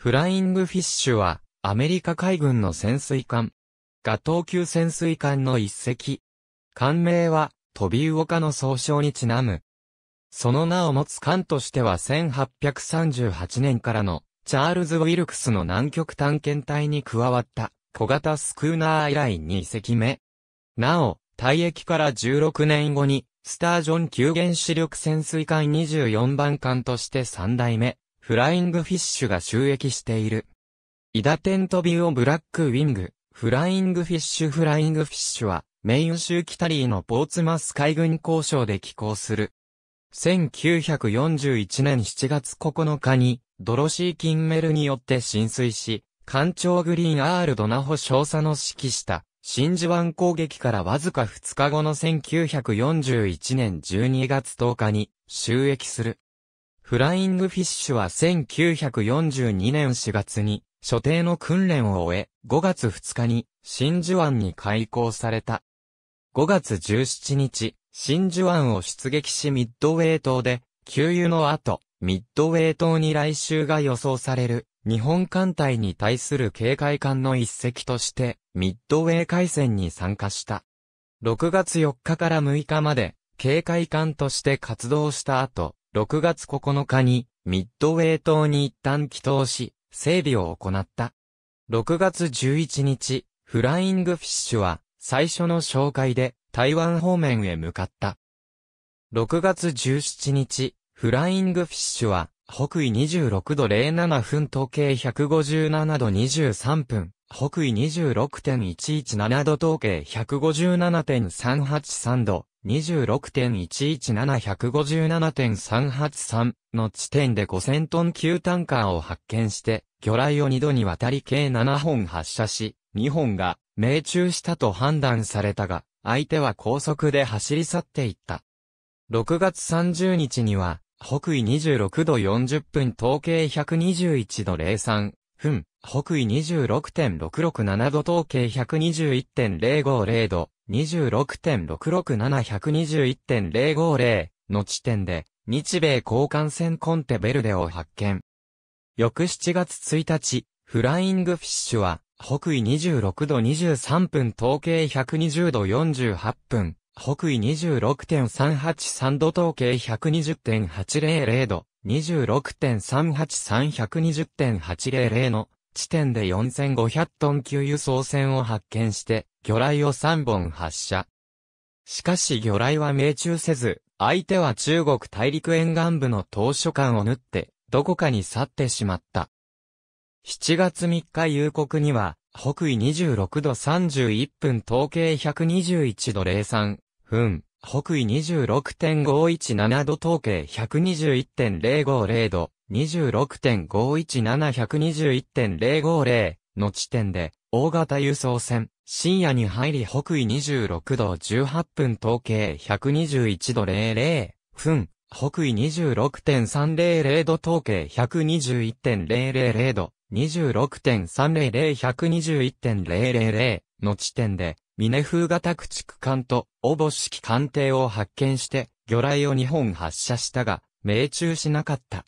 フライングフィッシュは、アメリカ海軍の潜水艦。ガトー級潜水艦の一隻。艦名は、飛びオ科の総称にちなむ。その名を持つ艦としては1838年からの、チャールズ・ウィルクスの南極探検隊に加わった、小型スクーナー以来2隻目。なお、退役から16年後に、スタージョン級原子力潜水艦24番艦として3代目。フライングフィッシュが収益している。イダテントビオブラックウィング、フライングフィッシュフライングフィッシュは、メイン州キタリーのポーツマス海軍交渉で寄港する。1941年7月9日に、ドロシー・キンメルによって浸水し、艦長グリーン・アール・ドナホ少佐の指揮した、真珠湾攻撃からわずか2日後の1941年12月10日に、収益する。フライングフィッシュは1942年4月に所定の訓練を終え、5月2日に真珠湾に開港された。5月17日、真珠湾を出撃しミッドウェイ島で、給油の後、ミッドウェイ島に来襲が予想される、日本艦隊に対する警戒艦の一隻として、ミッドウェイ海戦に参加した。6月4日から6日まで、警戒艦として活動した後、6月9日にミッドウェイ島に一旦帰島し、整備を行った。6月11日、フライングフィッシュは最初の紹介で台湾方面へ向かった。6月17日、フライングフィッシュは北緯26度07分時計157度23分、北緯26.117度時計157.383度、26.117157.383の地点で5000トン級タンカーを発見して、魚雷を2度にわたり計7本発射し、2本が命中したと判断されたが、相手は高速で走り去っていった。6月30日には、北緯26度40分統計121度03、分、北緯26.667度統計121.050度、26.667121.050の地点で、日米交換船コンテベルデを発見。翌7月1日、フライングフィッシュは、北緯26度23分統計120度48分、北緯26.383度統計120.800度、26.38320.800の地点で4500トン級輸送船を発見して、魚雷を3本発射。しかし魚雷は命中せず、相手は中国大陸沿岸部の島書館を縫って、どこかに去ってしまった。7月3日夕刻には、北緯26度31分統計121度03分、北緯26.517度統計121.050度、26.517121.050の地点で、大型輸送船、深夜に入り北緯26度18分統計121度00分、北緯26.300度統計121.000度、26.300121.000の地点で、峰風型駆逐艦と、おぼしき艦艇を発見して、魚雷を2本発射したが、命中しなかった。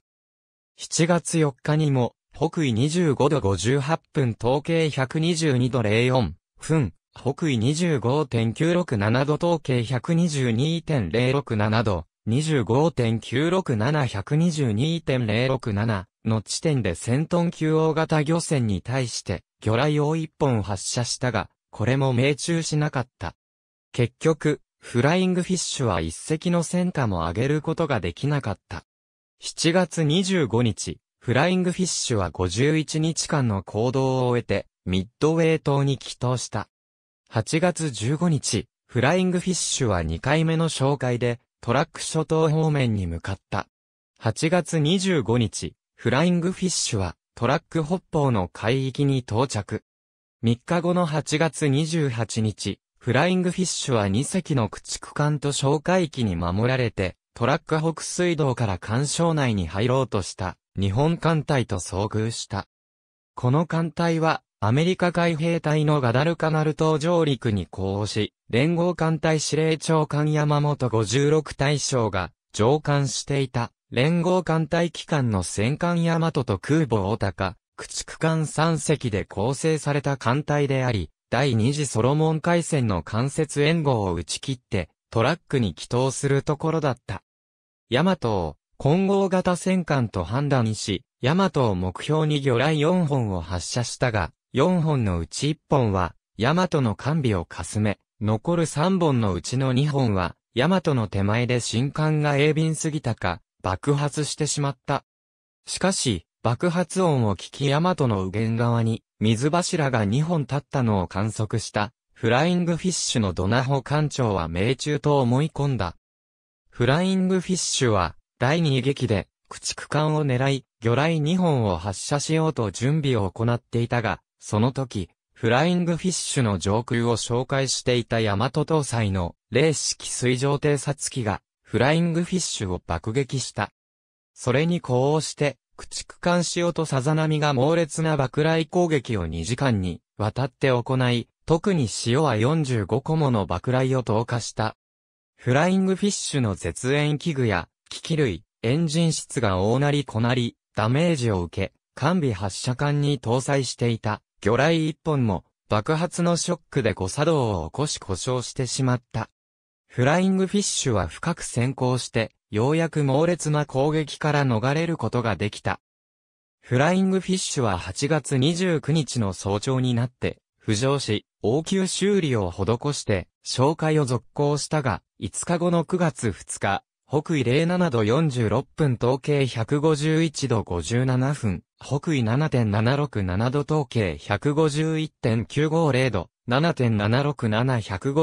7月4日にも、北緯25度58分統計122度04分、北緯25.967度統計122.067度、25.967122.067の地点で1000トン級大型漁船に対して魚雷を1本発射したが、これも命中しなかった。結局、フライングフィッシュは一隻の戦果も上げることができなかった。7月25日、フライングフィッシュは51日間の行動を終えて、ミッドウェイ島に帰島した。8月15日、フライングフィッシュは2回目の紹介で、トラック諸島方面に向かった。8月25日、フライングフィッシュは、トラック北方の海域に到着。3日後の8月28日、フライングフィッシュは2隻の駆逐艦と哨戒機に守られて、トラック北水道から艦渉内に入ろうとした日本艦隊と遭遇した。この艦隊はアメリカ海兵隊のガダルカナル島上陸に呼応し、連合艦隊司令長官山本56大将が上艦していた連合艦隊機関の戦艦大和と空母大高、駆逐艦3隻で構成された艦隊であり、第二次ソロモン海戦の間接援護を打ち切って、トラックに祈祷するところだった。ヤマトを混合型戦艦と判断し、ヤマトを目標に魚雷4本を発射したが、4本のうち1本は、ヤマトの完備をかすめ、残る3本のうちの2本は、ヤマトの手前で新艦が鋭敏すぎたか、爆発してしまった。しかし、爆発音を聞き大和の右舷側に水柱が2本立ったのを観測したフライングフィッシュのドナホ艦長は命中と思い込んだ。フライングフィッシュは第二撃で駆逐艦を狙い魚雷2本を発射しようと準備を行っていたが、その時、フライングフィッシュの上空を紹介していた大和搭載の零式水上偵察機がフライングフィッシュを爆撃した。それに呼応して駆逐艦潮とさざ波が猛烈な爆雷攻撃を2時間に渡って行い、特に潮は45個もの爆雷を投下した。フライングフィッシュの絶縁器具や機器類、エンジン室が大なり小なり、ダメージを受け、完備発射管に搭載していた魚雷一本も爆発のショックで誤作動を起こし故障してしまった。フライングフィッシュは深く先行してようやく猛烈な攻撃から逃れることができた。フライングフィッシュは8月29日の早朝になって、浮上し、応急修理を施して、紹介を続行したが、5日後の9月2日、北緯07度46分統計151度57分、北緯7.767度統計151.950度、7 7 6 7 1 5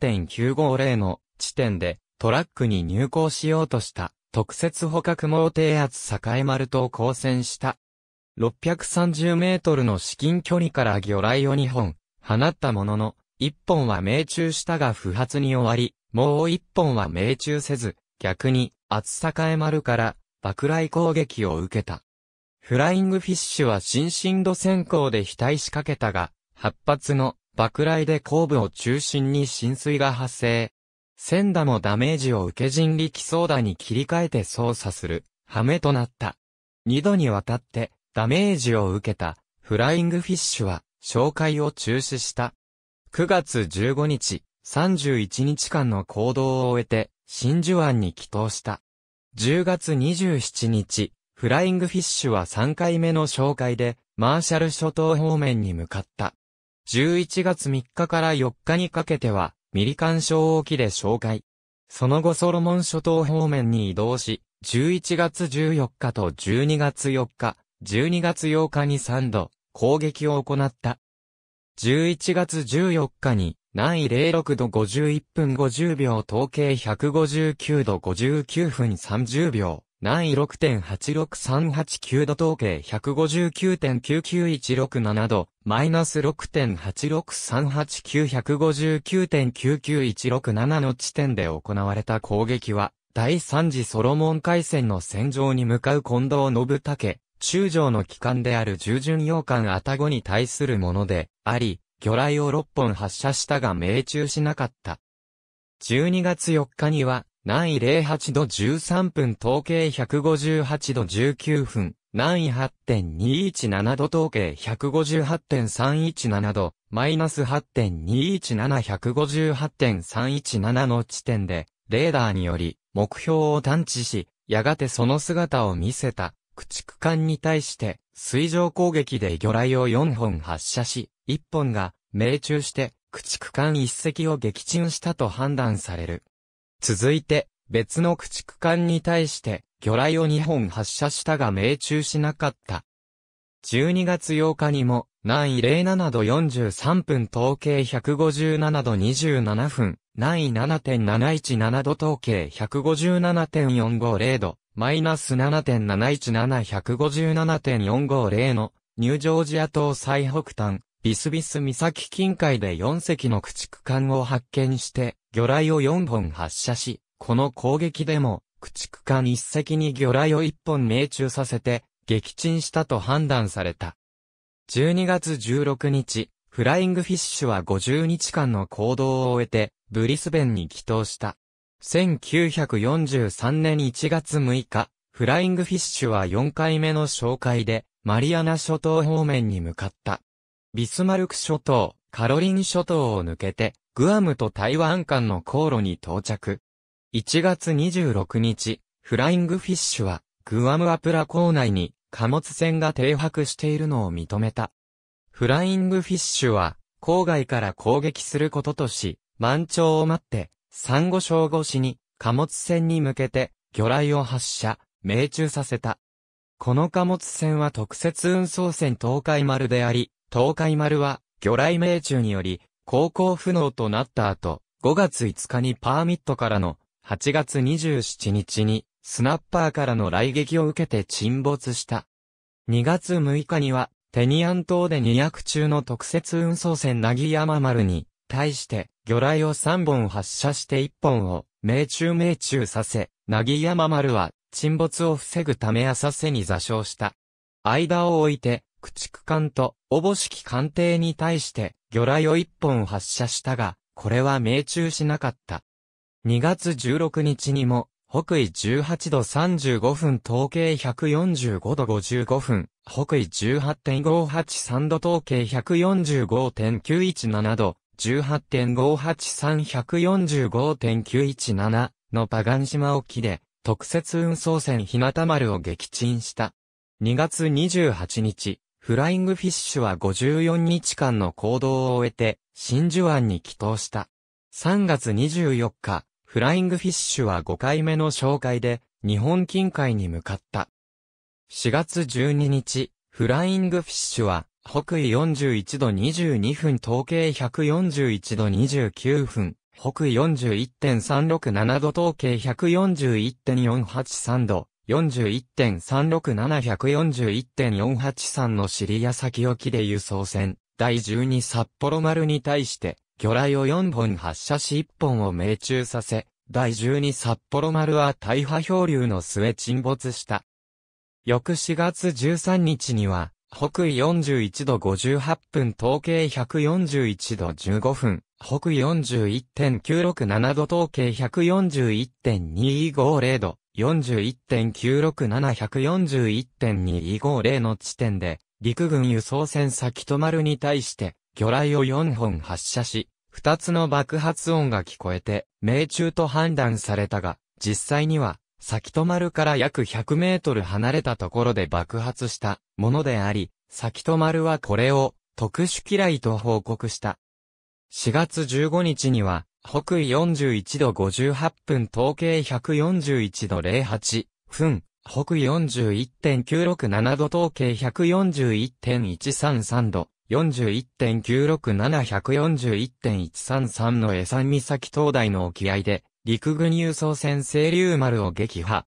1 9 5 0の地点で、トラックに入港しようとした、特設捕獲網低圧栄丸と交戦した。630メートルの至近距離から魚雷を2本、放ったものの、1本は命中したが不発に終わり、もう1本は命中せず、逆に、厚栄丸から爆雷攻撃を受けた。フライングフィッシュは新進度先行で非対しかけたが、8発の爆雷で後部を中心に浸水が発生。千打もダメージを受け人力操打に切り替えて操作する、羽目となった。二度にわたって、ダメージを受けた、フライングフィッシュは、紹介を中止した。9月15日、31日間の行動を終えて、真珠湾に帰投した。10月27日、フライングフィッシュは3回目の紹介で、マーシャル諸島方面に向かった。11月3日から4日にかけては、ミリカン礁沖で紹介。その後ソロモン諸島方面に移動し、11月14日と12月4日、12月8日に3度、攻撃を行った。11月14日に、南緯06度51分50秒統計159度59分30秒、南緯6.86389度統計159.99167度、マイナス6.8638959.99167の地点で行われた攻撃は、第三次ソロモン海戦の戦場に向かう近藤信武、中将の機関である従順洋艦アタゴに対するもので、あり、魚雷を6本発射したが命中しなかった。12月4日には、南緯08度13分、統計158度19分、南緯8.217度統計158.317度、マイナス8.217158.317の地点で、レーダーにより、目標を探知し、やがてその姿を見せた、駆逐艦に対して、水上攻撃で魚雷を4本発射し、1本が、命中して、駆逐艦1隻を撃沈したと判断される。続いて、別の駆逐艦に対して、魚雷を2本発射したが命中しなかった。12月8日にも、南緯07度43分統計157度27分、南緯7.717度統計157.450度、マイナス7.717157.450の、ニュージョージア島最北端、ビスビス岬近海で4隻の駆逐艦を発見して、魚雷を4本発射し、この攻撃でも、駆逐艦1隻に魚雷を1本命中させて、撃沈したと判断された。12月16日、フライングフィッシュは50日間の行動を終えて、ブリスベンに帰投した。1943年1月6日、フライングフィッシュは4回目の紹介で、マリアナ諸島方面に向かった。ビスマルク諸島、カロリン諸島を抜けて、グアムと台湾間の航路に到着。1月26日、フライングフィッシュは、グアムアプラ港内に貨物船が停泊しているのを認めた。フライングフィッシュは、郊外から攻撃することとし、満潮を待って、サンゴ礁越しに貨物船に向けて魚雷を発射、命中させた。この貨物船は特設運送船東海丸であり、東海丸は、魚雷命中により、航行不能となった後、5月5日にパーミットからの、8月27日に、スナッパーからの雷撃を受けて沈没した。2月6日には、テニアン島で2役中の特設運送船なぎやま丸に、対して、魚雷を3本発射して1本を、命中命中させ、なぎやま丸は、沈没を防ぐため浅瀬に座礁した。間を置いて、駆逐艦とおぼしき艦艇に対して魚雷を一本発射したが、これは命中しなかった。2月16日にも、北緯18度35分統計145度55分、北緯18.583度統計145.917度、1 8 5 8 3 1 4 5 9 1 7のパガン島沖で特設運送船ひなた丸を撃沈した。2月28日、フライングフィッシュは54日間の行動を終えて、真珠湾に帰投した。3月24日、フライングフィッシュは5回目の紹介で、日本近海に向かった。4月12日、フライングフィッシュは、北緯41度22分、統計141度29分、北緯41.367度、統計141.483度、41.36741.483の尻屋先沖で輸送船、第12札幌丸に対して、魚雷を4本発射し1本を命中させ、第12札幌丸は大破漂流の末沈没した。翌4月13日には、北緯41度58分統計141度15分、北緯41.967度統計141.250度、41.967141.250の地点で、陸軍輸送船先止まるに対して、魚雷を4本発射し、2つの爆発音が聞こえて、命中と判断されたが、実際には、先止まるから約100メートル離れたところで爆発したものであり、先止まるはこれを特殊機雷と報告した。4月15日には、北緯41度58分、統計141度08分、北緯41.967度、統計141.133度、41.967141.133の江山岬灯台の沖合で、陸軍輸送船清流丸を撃破。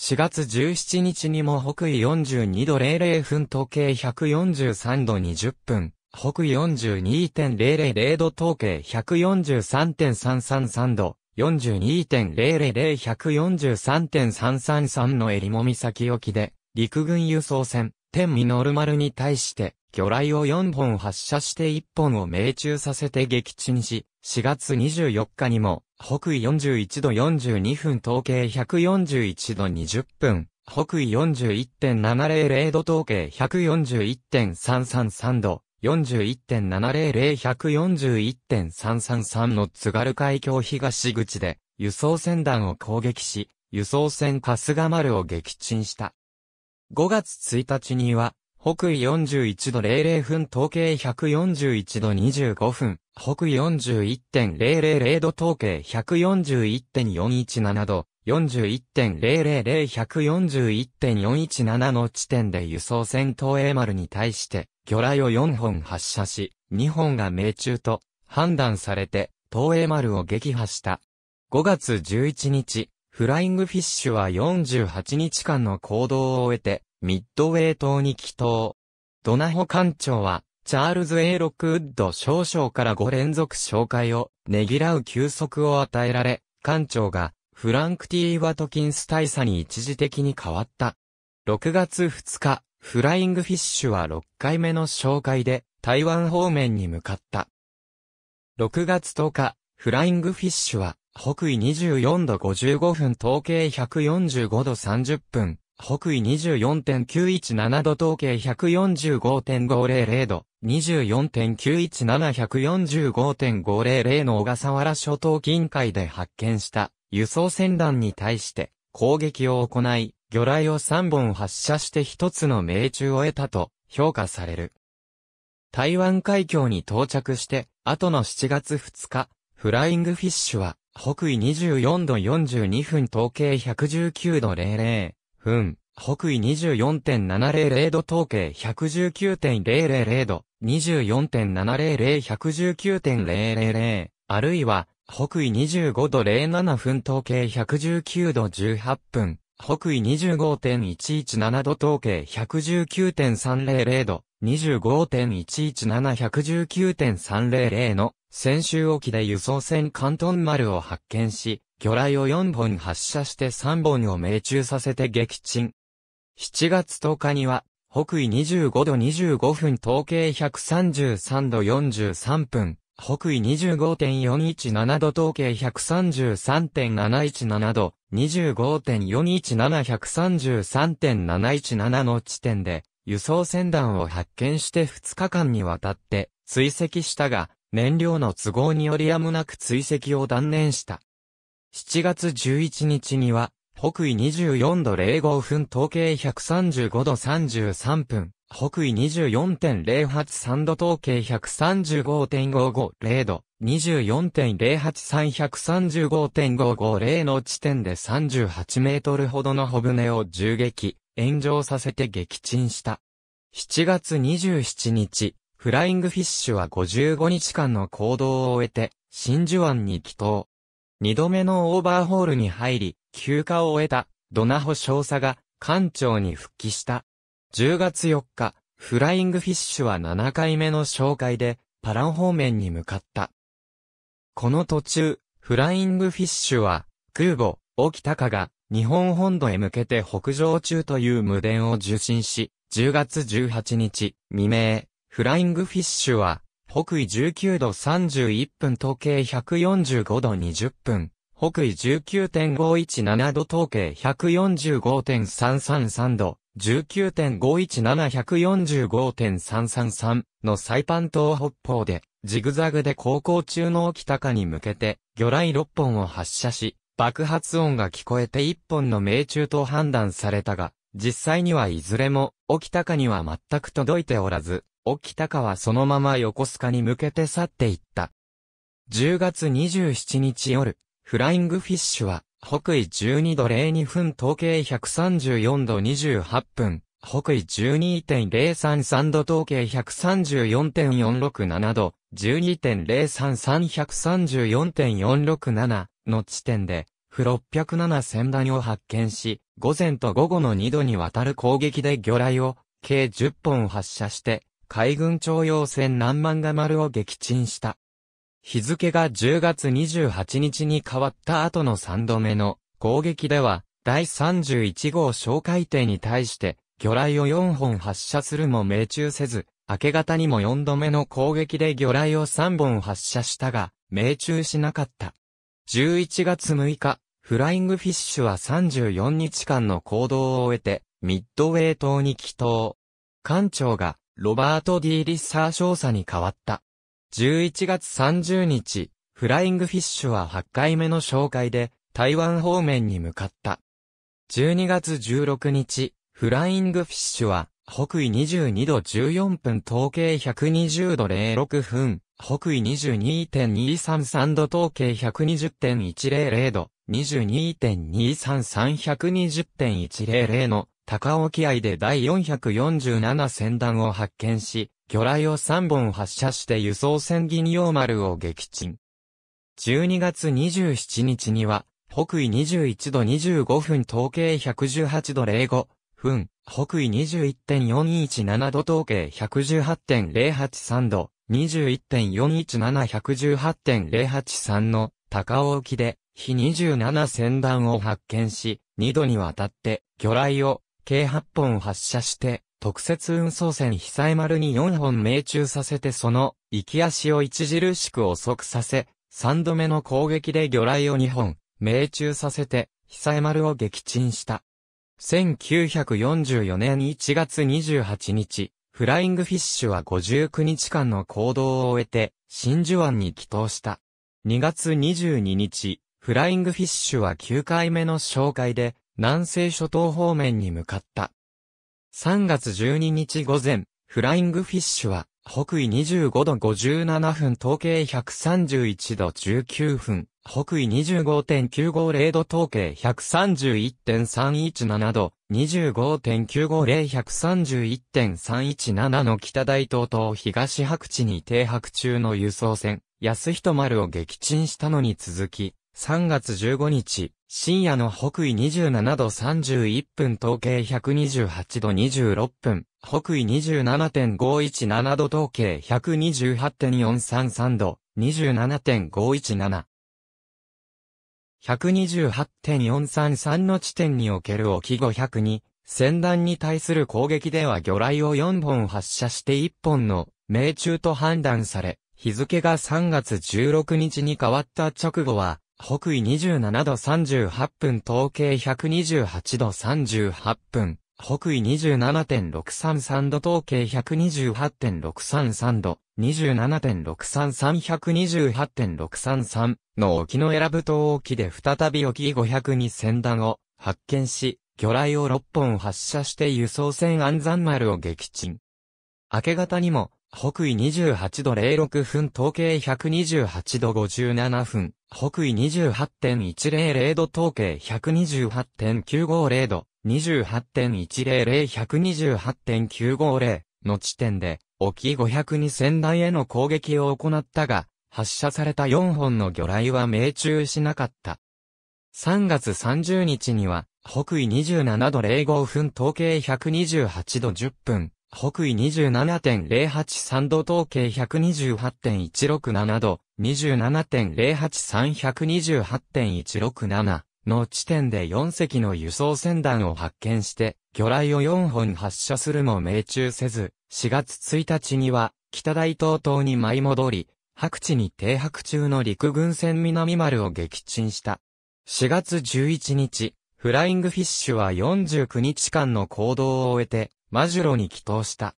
4月17日にも北緯42度00分、統計143度20分、北42.000度統計143.333度、42.000-143.333の襟裳岬沖で、陸軍輸送船、天ミノルマルに対して、魚雷を4本発射して1本を命中させて撃沈し、4月24日にも、北緯41度42分統計141度20分、北緯41.700度統計141.333度、41.700-141.333の津軽海峡東口で輸送船団を攻撃し、輸送船春日丸を撃沈した。5月1日には、北緯41度00分統計141度25分、北緯41.000度統計141.417度、41.000-141.417の地点で輸送船東栄丸に対して、魚雷を4本発射し、2本が命中と判断されて、東映丸を撃破した。5月11日、フライングフィッシュは48日間の行動を終えて、ミッドウェイ島に帰島。ドナホ艦長は、チャールズ・エイロックウッド少将から5連続紹介を、ねぎらう休息を与えられ、艦長が、フランク・ティー・ワトキンス大佐に一時的に変わった。6月2日、フライングフィッシュは6回目の紹介で台湾方面に向かった。6月10日、フライングフィッシュは北緯24度55分統計145度30分、北緯24.917度統計145.500度、24.917145.500の小笠原諸島近海で発見した輸送船団に対して、攻撃を行い、魚雷を3本発射して1つの命中を得たと評価される。台湾海峡に到着して、後の7月2日、フライングフィッシュは、北緯24度42分統計119度00分、北緯24.700度統計119.000度、24.700、119.000、あるいは北緯25度07分統計119度18分、北緯25.117度統計119.300度、2 5 1 1 7 1 9 3 0 0の先週沖で輸送船関東丸を発見し、魚雷を4本発射して3本を命中させて撃沈。7月10日には、北緯25度25分統計133度43分、北緯25.417度統計133.717度、25.417133.717の地点で、輸送船団を発見して2日間にわたって追跡したが、燃料の都合によりやむなく追跡を断念した。7月11日には、北緯24度05分統計135度33分、北緯24.083度統計135.550度、24.083135.550の地点で38メートルほどの小舟を銃撃、炎上させて撃沈した。7月27日、フライングフィッシュは55日間の行動を終えて、真珠湾に帰島。二度目のオーバーホールに入り、休暇を終えた、ドナホ少佐が、艦長に復帰した。10月4日、フライングフィッシュは7回目の紹介で、パラン方面に向かった。この途中、フライングフィッシュは、空母、沖高が、日本本土へ向けて北上中という無電を受信し、10月18日、未明、フライングフィッシュは、北緯19度31分統計145度20分、北緯19.517度統計145.333度、19.517145.333のサイパン島北方で、ジグザグで航行中の沖高に向けて、魚雷6本を発射し、爆発音が聞こえて1本の命中と判断されたが、実際にはいずれも、沖高には全く届いておらず、沖高はそのまま横須賀に向けて去っていった。10月27日夜、フライングフィッシュは、北緯12度02分統計134度28分、北緯12.033度統計134.467度、12.033134.467の地点で、フ607船団を発見し、午前と午後の2度にわたる攻撃で魚雷を計10本発射して、海軍徴用船南万が丸を撃沈した。日付が10月28日に変わった後の3度目の攻撃では、第31号小海艇に対して、魚雷を4本発射するも命中せず、明け方にも4度目の攻撃で魚雷を3本発射したが、命中しなかった。11月6日、フライングフィッシュは34日間の行動を終えて、ミッドウェイ島に帰島。艦長が、ロバート・ D・ リッサー少佐に変わった。11月30日、フライングフィッシュは8回目の紹介で、台湾方面に向かった。12月16日、フライングフィッシュは、北緯22度14分、統計120度06分、北緯22.233度、統計120.100度、22.233120.100の高沖合で第447船団を発見し、魚雷を3本発射して輸送船銀陽丸を撃沈。12月27日には、北緯21度25分統計118度05分、北緯21.417度統計118.083度、21.417118.083の高尾沖で、非27船団を発見し、2度にわたって魚雷を計8本発射して、特設運送船被災丸に4本命中させてその、行き足を著しく遅くさせ、3度目の攻撃で魚雷を2本、命中させて、被災丸を撃沈した。1944年1月28日、フライングフィッシュは59日間の行動を終えて、真珠湾に帰投した。2月22日、フライングフィッシュは9回目の紹介で、南西諸島方面に向かった。3月12日午前、フライングフィッシュは、北緯25度57分、統計131度19分、北緯25.950度統計131.317度、25.950131.317の北大東と東白地に停泊中の輸送船、安人丸を撃沈したのに続き、3月15日、深夜の北緯27度31分統計128度26分、北緯27.517度統計128.433度、27.517。128.433の地点における沖5 0に、戦弾に対する攻撃では魚雷を4本発射して1本の命中と判断され、日付が3月16日に変わった直後は、北緯27度38分、統計128度38分、北緯27.633度、統計128.633度、27.633128.633の沖の選ぶ島沖で再び沖5 0 2に船団を発見し、魚雷を6本発射して輸送船安山丸を撃沈。明け方にも北緯28度06分、統計128度57分、北緯28.100度、統計128.950度、28.100-128.950の地点で、沖502船台への攻撃を行ったが、発射された4本の魚雷は命中しなかった。3月30日には、北緯27度05分、統計128度10分、北緯27.083度統計128.167度、27.083-128.167の地点で4隻の輸送船団を発見して、魚雷を4本発射するも命中せず、4月1日には、北大東島に舞い戻り、白地に停泊中の陸軍船南丸を撃沈した。4月11日、フライングフィッシュは49日間の行動を終えて、マジュロに帰投した。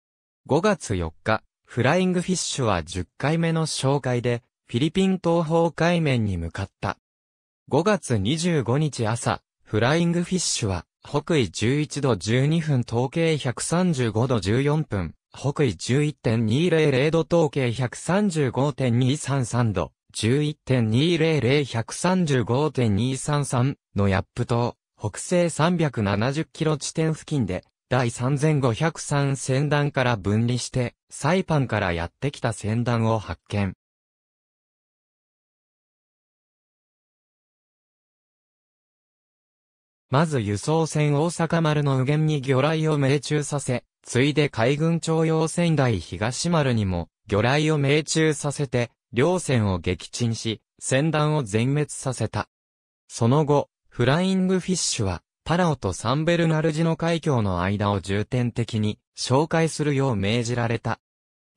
5月4日、フライングフィッシュは10回目の紹介で、フィリピン東方海面に向かった。5月25日朝、フライングフィッシュは、北緯11度12分統計135度14分、北緯11.200度統計135.233度、11.200135.233のヤップ島、北西370キロ地点付近で、第3503船団から分離して、サイパンからやってきた船団を発見。まず輸送船大阪丸の右舷に魚雷を命中させ、ついで海軍徴用船台東丸にも魚雷を命中させて、両船を撃沈し、船団を全滅させた。その後、フライングフィッシュは、パラオとサンベルナルジの海峡の間を重点的に紹介するよう命じられた。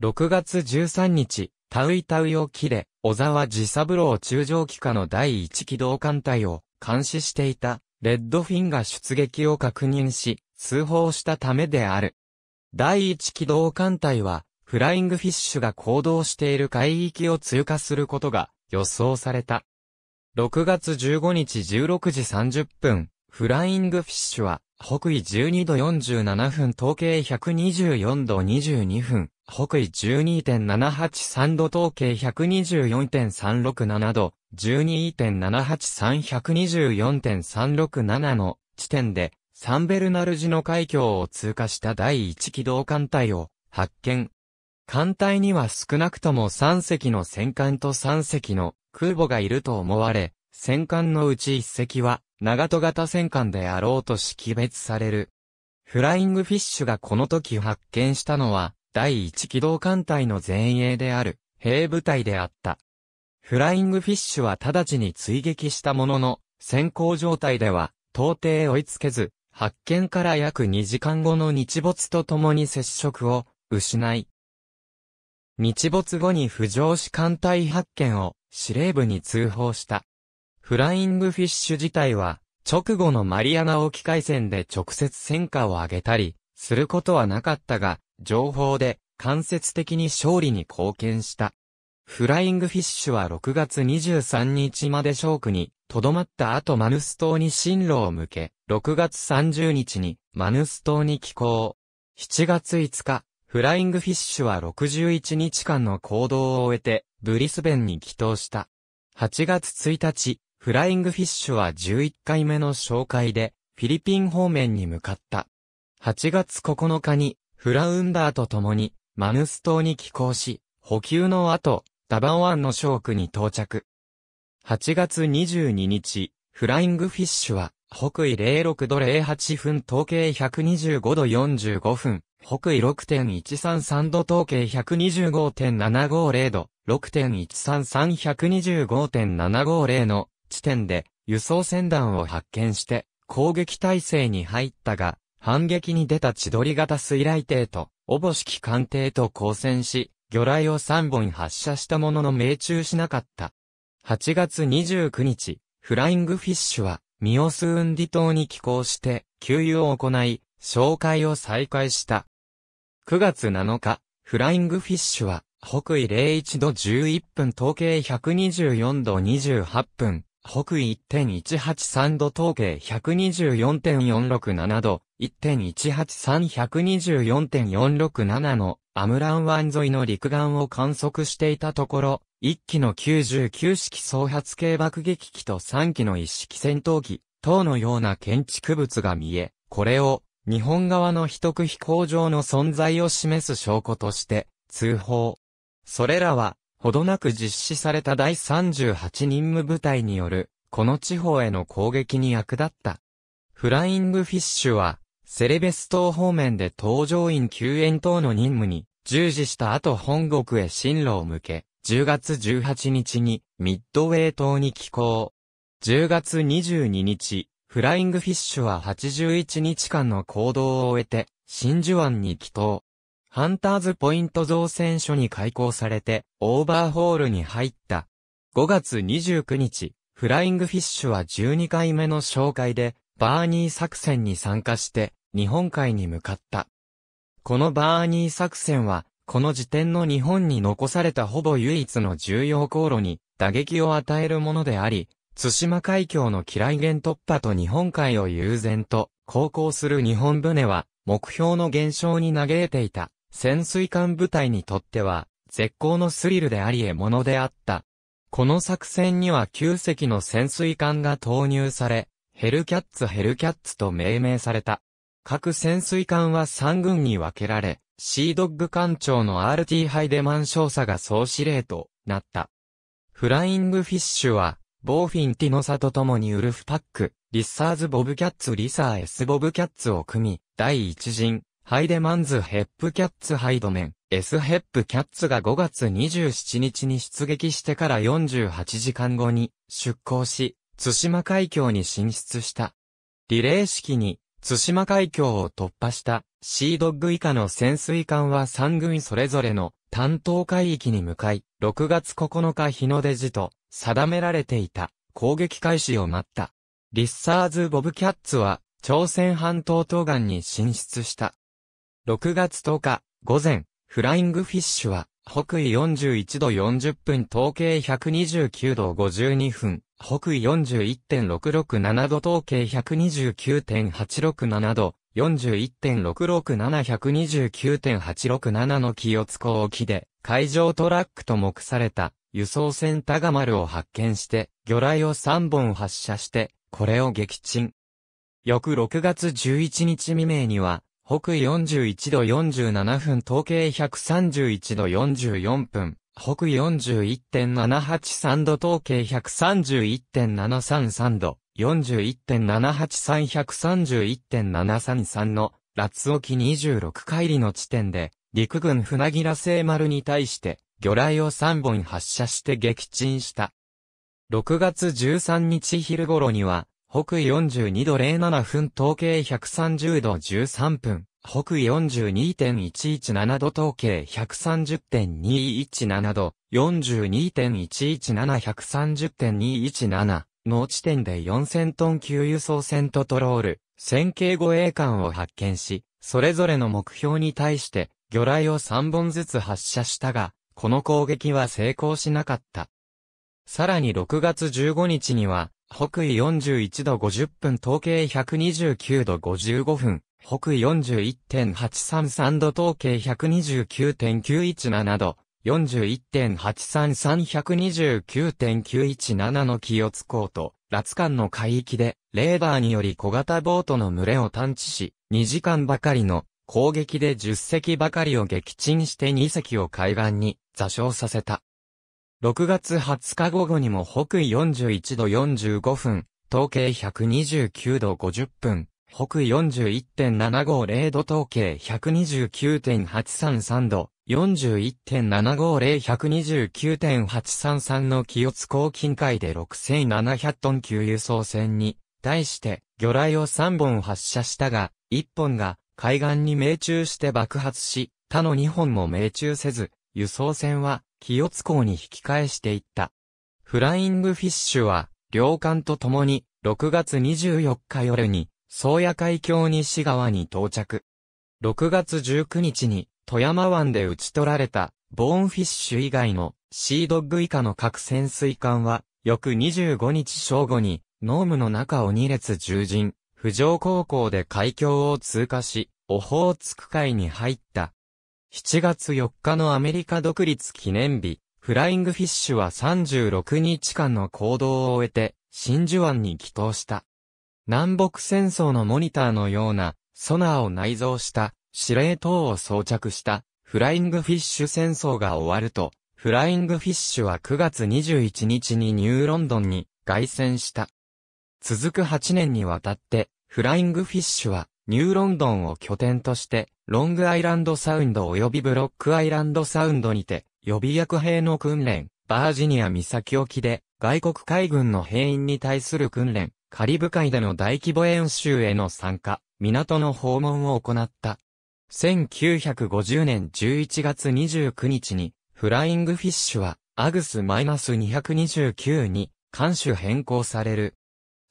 6月13日、タウイタウイを切れ、小沢寺三郎中上機下の第一機動艦隊を監視していた、レッドフィンが出撃を確認し、通報したためである。第一機動艦隊は、フライングフィッシュが行動している海域を通過することが予想された。6月15日16時30分、フライングフィッシュは、北緯12度47分、東経124度22分、北緯12.783度、東経124.367度、12.783124.367の地点で、サンベルナルジの海峡を通過した第一機動艦隊を発見。艦隊には少なくとも3隻の戦艦と3隻の空母がいると思われ、戦艦のうち1隻は長戸型戦艦であろうと識別される。フライングフィッシュがこの時発見したのは、第一機動艦隊の前衛である、兵部隊であった。フライングフィッシュは直ちに追撃したものの、先行状態では、到底追いつけず、発見から約2時間後の日没と共に接触を、失い。日没後に浮上し艦隊発見を、司令部に通報した。フライングフィッシュ自体は、直後のマリアナ沖海戦で直接戦果を上げたり、することはなかったが、情報で間接的に勝利に貢献した。フライングフィッシュは6月23日までショークに、とどまった後マヌス島に進路を向け、6月30日にマヌス島に寄港。7月5日、フライングフィッシュは61日間の行動を終えて、ブリスベンに帰島した。8月1日、フライングフィッシュは11回目の紹介で、フィリピン方面に向かった。8月9日に、フラウンダーと共に、マヌス島に寄港し、補給の後、ダバン湾のショークに到着。8月22日、フライングフィッシュは、北緯06度08分統計125度45分、北緯6.133度統計125.750度、6.133125.750の地点で輸送船団を発見して攻撃態勢に入ったが、反撃に出た千鳥型水雷艇と、おぼしき艦艇と交戦し、魚雷を3本発射したものの命中しなかった。8月29日、フライングフィッシュは、ミオスウンディ島に寄港して、給油を行い、紹介を再開した。9月7日、フライングフィッシュは、北緯01度11分、東経124度28分、北緯1.183度統計124.467度、1.183124.467のアムラン湾沿いの陸岸を観測していたところ、1機の99式総発系爆撃機と3機の1式戦闘機、等のような建築物が見え、これを日本側の秘匿飛行場の存在を示す証拠として通報。それらはほどなく実施された第38任務部隊による、この地方への攻撃に役立った。フライングフィッシュは、セレベス島方面で搭乗員救援等の任務に従事した後本国へ進路を向け、10月18日にミッドウェイ島に寄港。10月22日、フライングフィッシュは81日間の行動を終えて、真珠湾に帰島。ハンターズポイント造船所に開港されて、オーバーホールに入った。5月29日、フライングフィッシュは12回目の紹介で、バーニー作戦に参加して、日本海に向かった。このバーニー作戦は、この時点の日本に残されたほぼ唯一の重要航路に打撃を与えるものであり、津島海峡の機雷原突破と日本海を悠然と航行する日本船は目標の減少に嘆いていた。潜水艦部隊にとっては、絶好のスリルであり得物であった。この作戦には9隻の潜水艦が投入され、ヘルキャッツヘルキャッツと命名された。各潜水艦は3軍に分けられ、シードッグ艦長の RT ハイデマン少佐が総司令となった。フライングフィッシュは、ボーフィン・ティノサと共にウルフパック、リッサーズ・ボブキャッツ・リサー・エス・ボブキャッツを組み、第一陣、ハイデマンズ・ヘップキャッツ・ハイドメン、S・ ヘップキャッツが5月27日に出撃してから48時間後に出港し、津島海峡に進出した。リレー式に、津島海峡を突破したシードッグ以下の潜水艦は3軍それぞれの担当海域に向かい、6月9日日の出時と定められていた攻撃開始を待った。リッサーズ・ボブキャッツは朝鮮半島東岸に進出した。6月10日、午前、フライングフィッシュは、北緯41度40分、統計129度52分、北緯41.667度、統計129.867度、41.667129.867の清津港沖で、海上トラックと目された、輸送船タガ丸を発見して、魚雷を3本発射して、これを撃沈。翌6月11日未明には、北緯41度47分、統計131度44分、北緯41.783度、統計131.733度、41.783131.733の、ラッツ沖26海里の地点で、陸軍船木ら星丸に対して、魚雷を3本発射して撃沈した。6月13日昼頃には、北緯42度07分統計130度13分、北緯42.117度統計130.217度、42.117130.217の地点で4000トン級輸送船とトロール、線形護衛艦を発見し、それぞれの目標に対して、魚雷を3本ずつ発射したが、この攻撃は成功しなかった。さらに6月15日には、北緯41度50分、東経129度55分、北緯41.833度、東経129.917度、41.833129.917のをつこうと、ラツカンの海域で、レーダーにより小型ボートの群れを探知し、2時間ばかりの攻撃で10隻ばかりを撃沈して2隻を海岸に座礁させた。6月20日午後にも北緯41度45分、東経129度50分、北緯41.750度統計129.833度、41.750129.833の気圧港近海で6700トン級輸送船に、対して、魚雷を3本発射したが、1本が海岸に命中して爆発し、他の2本も命中せず、輸送船は清津港に引き返していった。フライングフィッシュは、両艦と共に、6月24日夜に、宗谷海峡西側に到着。6月19日に、富山湾で打ち取られた、ボーンフィッシュ以外の、シードッグ以下の各潜水艦は、翌25日正午に、ノームの中を2列従人、浮上高校で海峡を通過し、オホーツク海に入った。7月4日のアメリカ独立記念日、フライングフィッシュは36日間の行動を終えて、真珠湾に帰投した。南北戦争のモニターのような、ソナーを内蔵した、司令塔を装着した、フライングフィッシュ戦争が終わると、フライングフィッシュは9月21日にニューロンドンに凱旋した。続く8年にわたって、フライングフィッシュはニューロンドンを拠点としてロングアイランドサウンド及びブロックアイランドサウンドにて、予備役兵の訓練、バージニア岬沖で、外国海軍の兵員に対する訓練、カリブ海での大規模演習への参加、港の訪問を行った。1950年11月29日に、フライングフィッシュは、アグス -229 に、艦種変更される。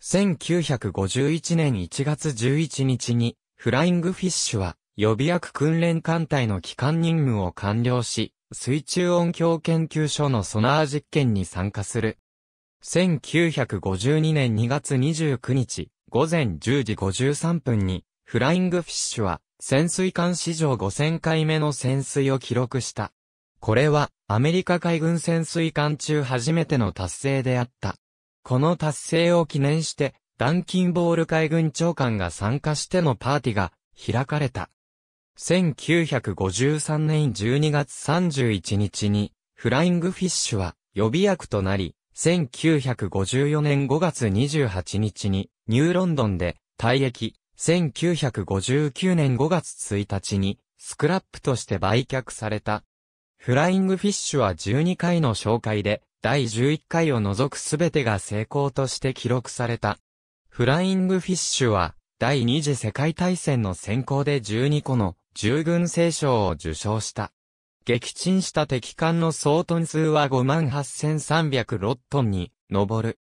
1951年1月11日に、フライングフィッシュは、予備役訓練艦隊の機関任務を完了し、水中音響研究所のソナー実験に参加する。1952年2月29日、午前10時53分に、フライングフィッシュは、潜水艦史上5000回目の潜水を記録した。これは、アメリカ海軍潜水艦中初めての達成であった。この達成を記念して、ダンキンボール海軍長官が参加してのパーティが開かれた。1953年12月31日に、フライングフィッシュは予備役となり、1954年5月28日に、ニューロンドンで退役、1959年5月1日に、スクラップとして売却された。フライングフィッシュは12回の紹介で、第11回を除くすべてが成功として記録された。フライングフィッシュは、第二次世界大戦の先行で12個の従軍聖賞を受賞した。撃沈した敵艦の総トン数は58,306トンに上る。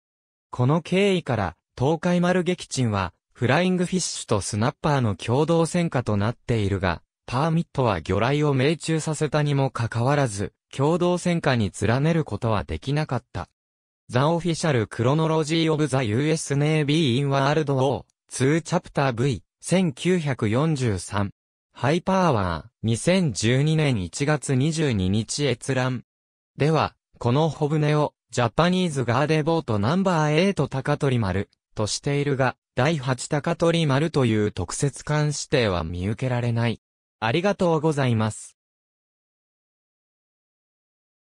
この経緯から、東海丸撃沈は、フライングフィッシュとスナッパーの共同戦果となっているが、パーミットは魚雷を命中させたにもかかわらず、共同戦果に連ねることはできなかった。ザ・オフィシャル・クロノロジー・オブ・ザ・ US Navy in World War 2 Chapter V 1943ハイパーワー、2012年1月22日閲覧。では、この小舟を、ジャパニーズガーデボートナンバー8高取丸、としているが、第8高取丸という特設監視定は見受けられない。ありがとうございます。